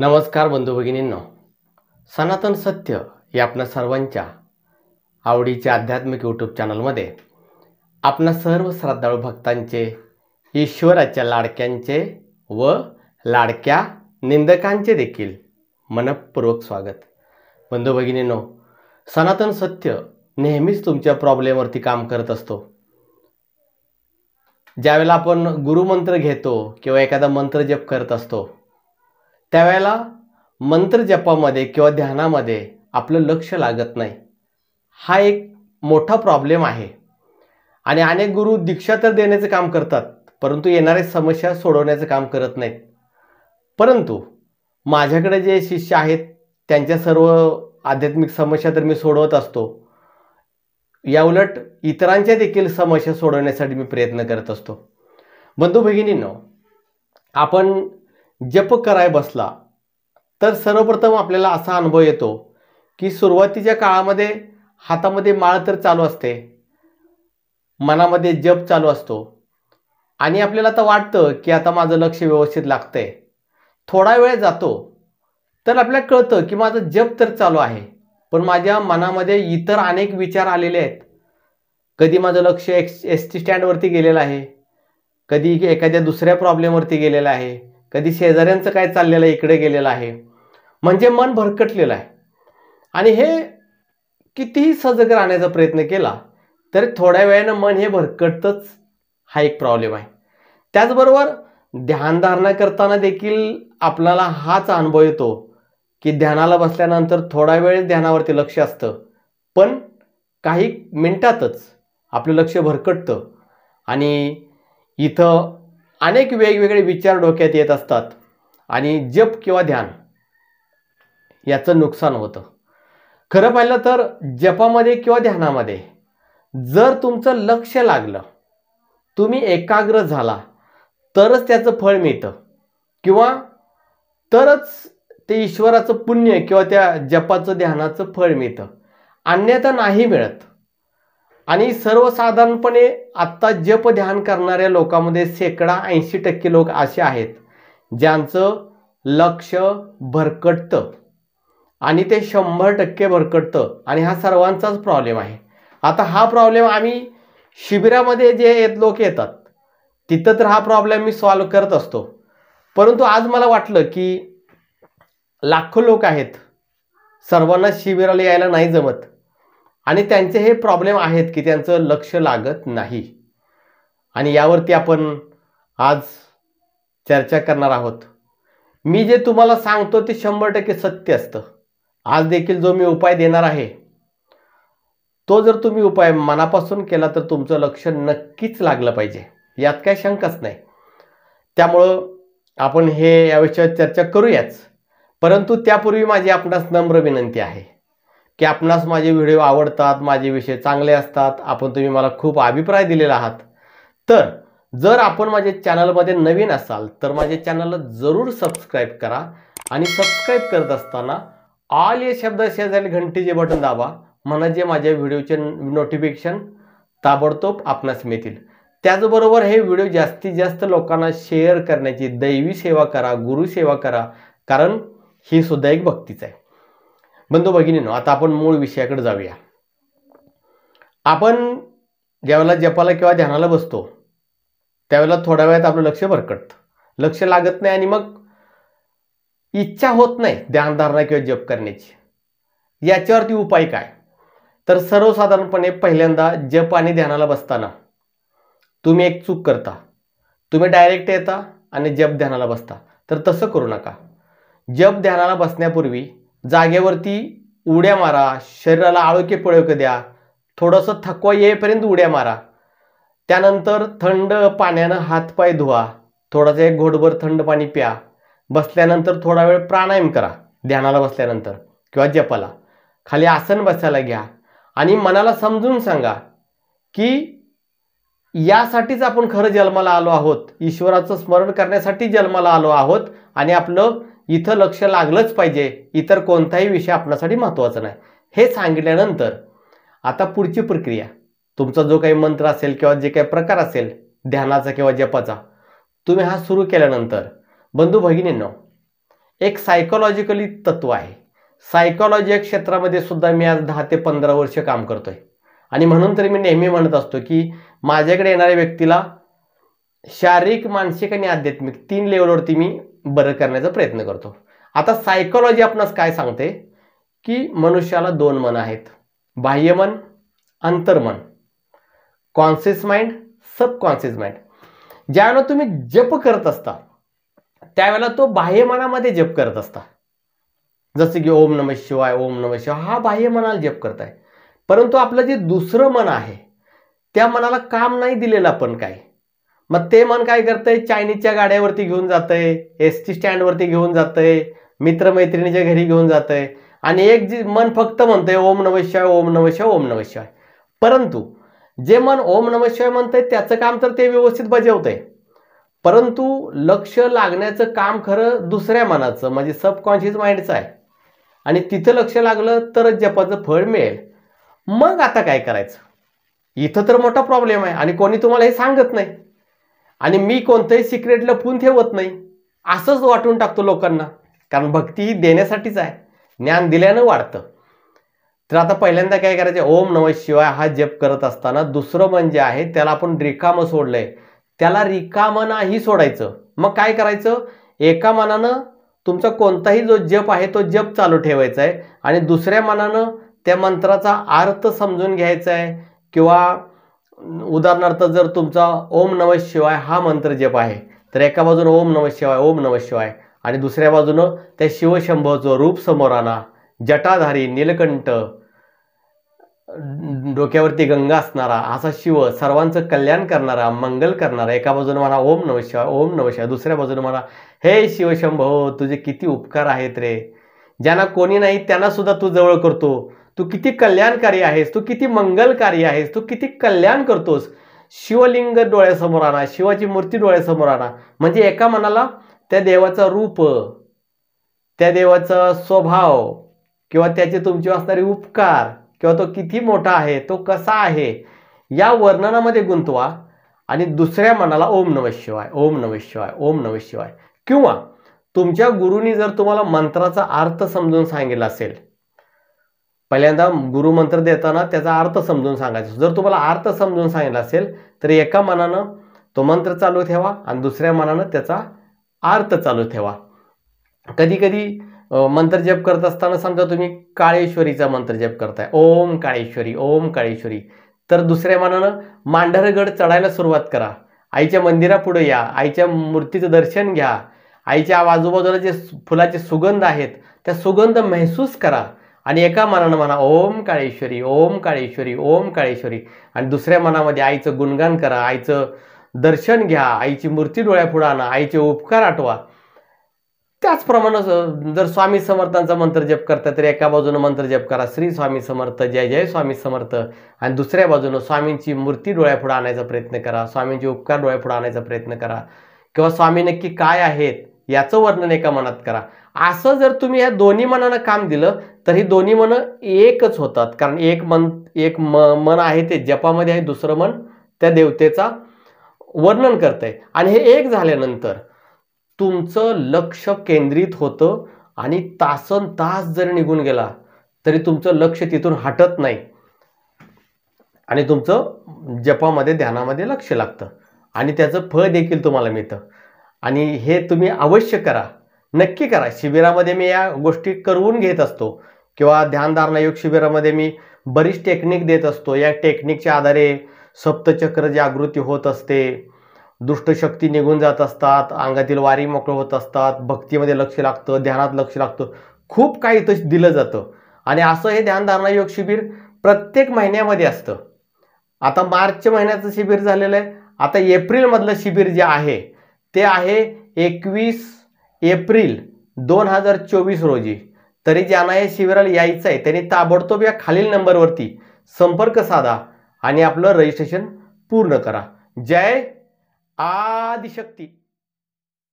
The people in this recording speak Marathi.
नमस्कार बंधू भगिनींनो सनातन सत्य या आपणा सर्वांच्या आवडीच्या आध्यात्मिक यूट्यूब चॅनलमध्ये आपणा सर्व श्रद्धाळू भक्तांचे ईश्वराच्या लाडक्यांचे व लाडक्या निंदकांचे देखील मनपूर्वक स्वागत बंधू भगिनींनो सनातन सत्य नेहमीच तुमच्या प्रॉब्लेमवरती काम करत असतो ज्यावेळेला आपण गुरुमंत्र घेतो किंवा एखादा मंत्र जप करत असतो त्यावेळेला जपामध्ये किंवा ध्यानामध्ये आपलं लक्ष लागत नाही हा एक मोठा प्रॉब्लेम आहे आणि अनेक गुरु दीक्षा तर देण्याचं काम करतात परंतु येणाऱ्या समस्या सोडवण्याचं काम करत नाहीत परंतु माझ्याकडे जे शिष्य आहेत त्यांच्या सर्व आध्यात्मिक समस्या तर मी सोडवत असतो याउलट इतरांच्या देखील समस्या सोडवण्यासाठी मी प्रयत्न करत असतो बंधू भगिनींनो आपण जप कराय बसला तर सर्वप्रथम आपल्याला असा अनुभव येतो की सुरुवातीच्या काळामध्ये हातामध्ये माळ तर चालू असते मनामध्ये जप चालू असतो आणि आपल्याला आता वाटतं की आता माझं लक्ष व्यवस्थित लागतंय थोडा वेळ जातो तर आपल्याला कळतं की माझं जप तर चालू आहे पण माझ्या मनामध्ये इतर अनेक विचार आलेले आहेत कधी माझं लक्ष एक्स एस टी स्टँडवरती गेलेलं आहे कधी एखाद्या दुसऱ्या प्रॉब्लेमवरती गेलेलं आहे कधी शेजाऱ्यांचं काय चाललेलं आहे इकडे गेलेलं आहे म्हणजे मन भरकटलेलं आहे आणि हे कितीही सजग राहण्याचा प्रयत्न केला तरी थोड्या वेळानं मन हे भरकटतंच हा एक प्रॉब्लेम आहे त्याचबरोबर ध्यानधारणा करताना देखील आपल्याला हाच अनुभव येतो की ध्यानाला बसल्यानंतर थोडा वेळ ध्यानावरती लक्ष असतं पण काही मिनटातच आपलं लक्ष भरकटतं आणि इथं अनेक वेगवेगळे विचार डोक्यात येत असतात आणि जप किंवा ध्यान याचं नुकसान होतं खरं पाहिलं तर जपामध्ये किंवा ध्यानामध्ये जर तुमचं लक्ष लागलं तुम्ही एकाग्र झाला तरच त्याचं फळ मिळतं किंवा तरच ते ईश्वराचं पुण्य किंवा त्या जपाचं ध्यानाचं फळ मिळतं अन्यथा नाही मिळत आणि सर्वसाधारणपणे आत्ता जप ध्यान करणाऱ्या लोकांमध्ये शेकडा ऐंशी टक्के लोक असे आहेत ज्यांचं लक्ष भरकटतं आणि ते शंभर टक्के भरकटतं आणि हा सर्वांचाच प्रॉब्लेम आहे आता हा प्रॉब्लेम आम्ही शिबिरामध्ये जे येत लोक येतात तिथं तर हा प्रॉब्लेम मी सॉल्व करत असतो परंतु आज मला वाटलं की लाखो लोक आहेत सर्वांना शिबिराला यायला नाही जमत आणि त्यांचे हे प्रॉब्लेम आहेत की त्यांचं लक्ष लागत नाही आणि यावरती आपण आज चर्चा करणार आहोत मी जे तुम्हाला सांगतो ते शंभर टक्के सत्य असतं आज देखील जो मी उपाय देणार आहे तो जर तुम्ही उपाय मनापासून केला तर तुमचं लक्ष नक्कीच लागलं पाहिजे यात काही शंकाच नाही त्यामुळं आपण हे याविषयी चर्चा करूयाच परंतु त्यापूर्वी माझी आपणास नम्र विनंती आहे की आपणास माझे व्हिडिओ आवडतात माझे विषय चांगले असतात आपण तुम्ही मला खूप अभिप्राय दिलेला आहात तर जर आपण माझे चॅनलमध्ये नवीन असाल तर माझे चॅनलला जरूर सबस्क्राईब करा आणि सबस्क्राईब करत असताना ऑल या शब्द शेजारी घंटीचे बटन दाबा म्हणजे माझ्या व्हिडिओचे नोटिफिकेशन ताबडतोब आपणास मिळतील त्याचबरोबर हे व्हिडिओ जास्तीत जास्त लोकांना शेअर करण्याची दैवी सेवा करा गुरुसेवा करा कारण ही सुद्धा एक भक्तीच आहे बंधू भगिनीनो आता आपण मूळ विषयाकडे जाऊया आपण ज्यावेळेला जपाला किंवा ध्यानाला बसतो त्यावेळेला थोड्या वेळात आपलं लक्ष भरकटतं लक्ष लागत नाही आणि मग इच्छा होत नाही ध्यानधारणा किंवा जप करण्याची याच्यावरती उपाय काय तर सर्वसाधारणपणे पहिल्यांदा जप आणि ध्यानाला बसताना तुम्ही एक चूक करता तुम्ही डायरेक्ट येता आणि जप ध्यानाला बसता तर तसं करू नका जप ध्यानाला बसण्यापूर्वी जागेवरती उड्या मारा शरीराला आळोके पळोके द्या थोडंसं थकवा येईपर्यंत उड्या मारा त्यानंतर थंड पाण्यानं हातपाय धुवा थोडासा एक घोटभर थंड पाणी प्या बसल्यानंतर थोडा वेळ प्राणायाम करा ध्यानाला बसल्यानंतर किंवा जपाला खाली आसन बसायला घ्या आणि मनाला समजून सांगा की यासाठीच आपण खरं जन्माला आलो आहोत ईश्वराचं स्मरण करण्यासाठी जन्माला आलो आहोत आणि आपलं इथं लक्ष लागलंच पाहिजे इतर कोणताही विषय आपल्यासाठी महत्त्वाचा नाही हे सांगितल्यानंतर आता पुढची प्रक्रिया तुमचा जो काही मंत्र असेल किंवा जे काही प्रकार असेल ध्यानाचा किंवा जपाचा तुम्ही हा सुरू केल्यानंतर बंधू भगिनींनो एक सायकोलॉजिकली तत्व आहे सायकोलॉजी या क्षेत्रामध्ये सुद्धा मी आज दहा ते पंधरा वर्ष काम करतोय आणि म्हणून तरी मी नेहमी म्हणत असतो की माझ्याकडे येणाऱ्या व्यक्तीला शारीरिक मानसिक आणि आध्यात्मिक तीन लेवलवरती मी बरं करण्याचा प्रयत्न करतो आता सायकोलॉजी आपणास काय सांगते की मनुष्याला दोन मन आहेत बाह्यमन अंतर्मन कॉन्शियस माइंड सबकॉन्शियस माइंड ज्यावेळेला तुम्ही जप करत असता त्यावेळेला तो बाह्यमनामध्ये जप करत असता जसं की ओम नम शिवाय ओम नम शिवाय हा बाह्यमनाला जप करताय परंतु आपलं जे दुसरं मन आहे त्या मनाला काम नाही दिलेलं आपण काय मग ते मन काय करतंय चायनीजच्या गाड्यावरती घेऊन आहे एस टी स्टँडवरती घेऊन आहे मित्रमैत्रिणीच्या घरी घेऊन आहे आणि एक जी मन फक्त म्हणतंय ओम नमशिवाय ओम नमशिवाय ओम नमशिवाय परंतु जे मन ओम नमशिवाय म्हणतंय त्याचं काम तर ते व्यवस्थित आहे परंतु लक्ष लागण्याचं काम खरं दुसऱ्या मनाचं म्हणजे सबकॉन्शियस माइंडचं आहे आणि तिथं लक्ष लागलं तरच जपाचं फळ मिळेल मग आता काय करायचं इथं तर मोठा प्रॉब्लेम आहे आणि कोणी तुम्हाला हे सांगत नाही आणि मी कोणतंही सिक्रेट लपून ठेवत नाही असंच वाटून टाकतो लोकांना कारण भक्ती ही देण्यासाठीच आहे ज्ञान दिल्यानं वाढतं तर आता पहिल्यांदा काय करायचं ओम नम शिवाय हा जप करत असताना दुसरं म्हणजे आहे त्याला आपण रिकामं सोडलंय त्याला रिकामं नाही सोडायचं मग काय करायचं एका मनानं तुमचा कोणताही जो जप आहे तो जप चालू ठेवायचा आहे आणि दुसऱ्या मनानं त्या मंत्राचा अर्थ समजून घ्यायचा आहे किंवा उदाहरणार्थ जर तुमचा ओम नम शिवाय हा मंत्र जप आहे तर एका बाजूनं ओम नम शिवाय ओम नम शिवाय आणि दुसऱ्या बाजूनं त्या शिवशंभोचं रूप समोर आणा जटाधारी नीलकंठ डोक्यावरती गंगा असणारा असा शिव सर्वांचं कल्याण करणारा मंगल करणारा एका बाजूने म्हणा ओम नम शिवाय ओम नम शिवाय दुसऱ्या बाजूने म्हणा हे शिवशंभव तुझे किती उपकार आहेत रे ज्यांना कोणी नाही त्यांना सुद्धा तू जवळ करतो तू किती कल्याणकारी आहेस तू किती मंगलकारी आहेस तू किती कल्याण करतोस शिवलिंग डोळ्यासमोर आणा शिवाची मूर्ती डोळ्यासमोर आणा म्हणजे एका मनाला त्या देवाचं रूप त्या देवाचा स्वभाव किंवा त्याचे तुमचे असणारे उपकार किंवा तो किती मोठा आहे तो कसा आहे या वर्णनामध्ये गुंतवा आणि दुसऱ्या मनाला ओम नम शिवाय ओम नम शिवाय ओम नम शिवाय किंवा तुमच्या गुरुनी जर तुम्हाला मंत्राचा अर्थ समजून सांगितला असेल पहिल्यांदा गुरुमंत्र देताना त्याचा अर्थ समजून सांगायचा जर तुम्हाला अर्थ समजून सांगितला असेल तर एका मनानं तो मंत्र चालू ठेवा आणि दुसऱ्या मनानं त्याचा अर्थ चालू ठेवा कधी कधी मंत्र जप करत असताना समजा तुम्ही काळेश्वरीचा मंत्र जप करताय ओम काळेश्वरी ओम काळेश्वरी तर दुसऱ्या मनानं मांढरगड चढायला सुरुवात करा आईच्या मंदिरापुढे या आईच्या मूर्तीचं दर्शन घ्या आईच्या आजूबाजूला जे फुलाचे सुगंध आहेत त्या सुगंध महसूस करा आणि एका मनानं म्हणा ओम काळेश्वरी ओम काळेश्वरी ओम काळेश्वरी आणि दुसऱ्या मनामध्ये आईचं गुणगान करा आईचं दर्शन घ्या आईची मूर्ती डोळ्यापुढं आणा आईचे उपकार आठवा त्याचप्रमाणे जर स्वामी समर्थांचा मंत्र जप करता तर एका बाजूनं मंत्र जप करा श्री स्वामी समर्थ जय जय स्वामी समर्थ आणि दुसऱ्या बाजूनं स्वामींची मूर्ती डोळ्यापुढे आणायचा प्रयत्न करा स्वामींचे उपकार डोळ्यापुढे आणायचा प्रयत्न करा किंवा स्वामी नक्की काय आहेत याचं वर्णन एका मनात करा असं जर तुम्ही या दोन्ही मनानं काम दिलं तर ही दोन्ही मन एकच होतात कारण एक मन एक म मन आहे ते जपामध्ये आहे दुसरं मन त्या देवतेचा वर्णन आहे आणि हे एक झाल्यानंतर तुमचं लक्ष केंद्रित होतं आणि तासन तास जरी निघून गेला तरी तुमचं लक्ष तिथून हटत नाही आणि तुमचं जपामध्ये ध्यानामध्ये लक्ष लागतं आणि त्याचं फळ देखील तुम्हाला मिळतं आणि हे तुम्ही अवश्य करा नक्की करा शिबिरामध्ये मी या गोष्टी करून घेत असतो किंवा ध्यानधारणा योग शिबिरामध्ये मी बरीच टेक्निक देत असतो या टेक्निकच्या आधारे सप्तचक्र जागृती होत असते दुष्टशक्ती निघून जात असतात अंगातील वारी मोकळं होत असतात भक्तीमध्ये लक्ष लागतं ध्यानात लक्ष लागतं खूप काही इथं दिलं जातं आणि असं हे ध्यानधारणा योग शिबिर प्रत्येक महिन्यामध्ये असतं आता मार्च महिन्याचं शिबिर झालेलं आहे आता एप्रिलमधलं शिबिर जे आहे ते आहे एकवीस एप्रिल दोन हजार चोवीस रोजी तरी ज्यांना हे शिबिराला यायचं आहे त्यांनी ताबडतोब या खालील नंबरवरती संपर्क साधा आणि आपलं रजिस्ट्रेशन पूर्ण करा जय आदिशक्ती